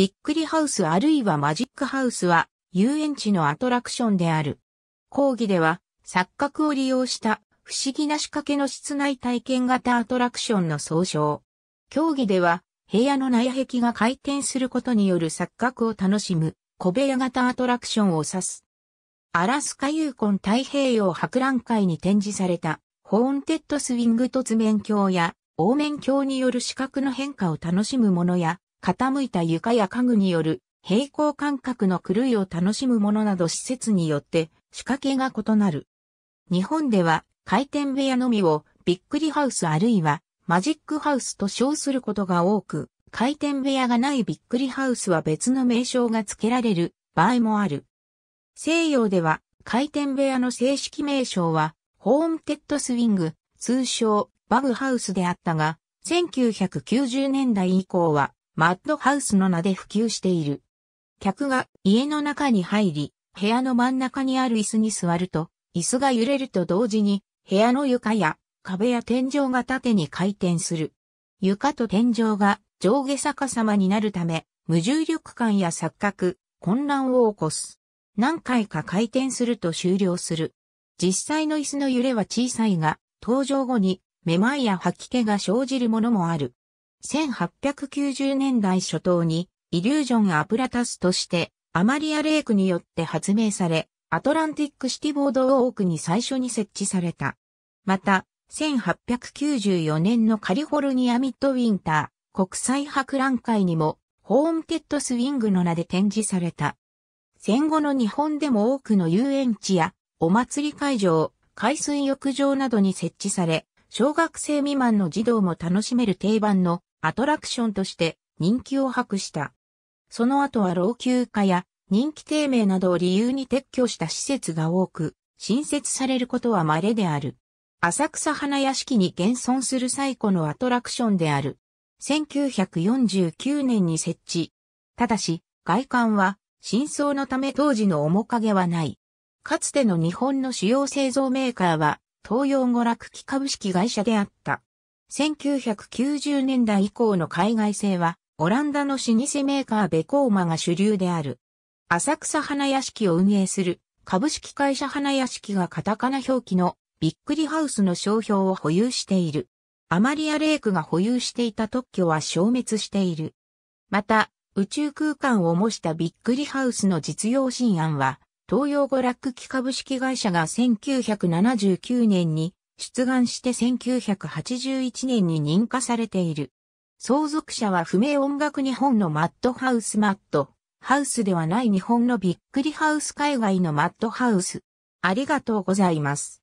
びっくりハウスあるいはマジックハウスは遊園地のアトラクションである。講義では錯覚を利用した不思議な仕掛けの室内体験型アトラクションの総称。競技では部屋の内壁が回転することによる錯覚を楽しむ小部屋型アトラクションを指す。アラスカユーコン太平洋博覧会に展示されたホーンテッドスウィング凸面鏡や、凹面鏡による視覚の変化を楽しむものや、傾いた床や家具による平行感覚の狂いを楽しむものなど施設によって仕掛けが異なる。日本では回転部屋のみをびっくりハウスあるいはマジックハウスと称することが多く、回転部屋がないびっくりハウスは別の名称が付けられる場合もある。西洋では回転部屋の正式名称はホーンテッドスイング、通称バグハウスであったが、1990年代以降はマッドハウスの名で普及している。客が家の中に入り、部屋の真ん中にある椅子に座ると、椅子が揺れると同時に、部屋の床や壁や天井が縦に回転する。床と天井が上下逆さまになるため、無重力感や錯覚、混乱を起こす。何回か回転すると終了する。実際の椅子の揺れは小さいが、登場後にめまいや吐き気が生じるものもある。1890年代初頭にイリュージョン・アプラタスとしてアマリア・レイクによって発明され、アトランティック・シティ・ボード・をォークに最初に設置された。また、1894年のカリフォルニア・ミッドウィンター国際博覧会にも、ホーンテッド・スウィングの名で展示された。戦後の日本でも多くの遊園地やお祭り会場、海水浴場などに設置され、小学生未満の児童も楽しめる定番のアトラクションとして人気を博した。その後は老朽化や人気低迷などを理由に撤去した施設が多く、新設されることは稀である。浅草花屋敷に現存する最古のアトラクションである。1949年に設置。ただし、外観は、真相のため当時の面影はない。かつての日本の主要製造メーカーは、東洋娯楽機株式会社であった。1990年代以降の海外製は、オランダの老舗メーカーベコーマが主流である。浅草花屋敷を運営する株式会社花屋敷がカタカナ表記のビックリハウスの商標を保有している。アマリア・レイクが保有していた特許は消滅している。また、宇宙空間を模したビックリハウスの実用新案は、東洋娯楽機株式会社が1979年に出願して1981年に認可されている。相続者は不明音楽日本のマッドハウスマット、ハウスではない日本のびっくりハウス海外のマッドハウス。ありがとうございます。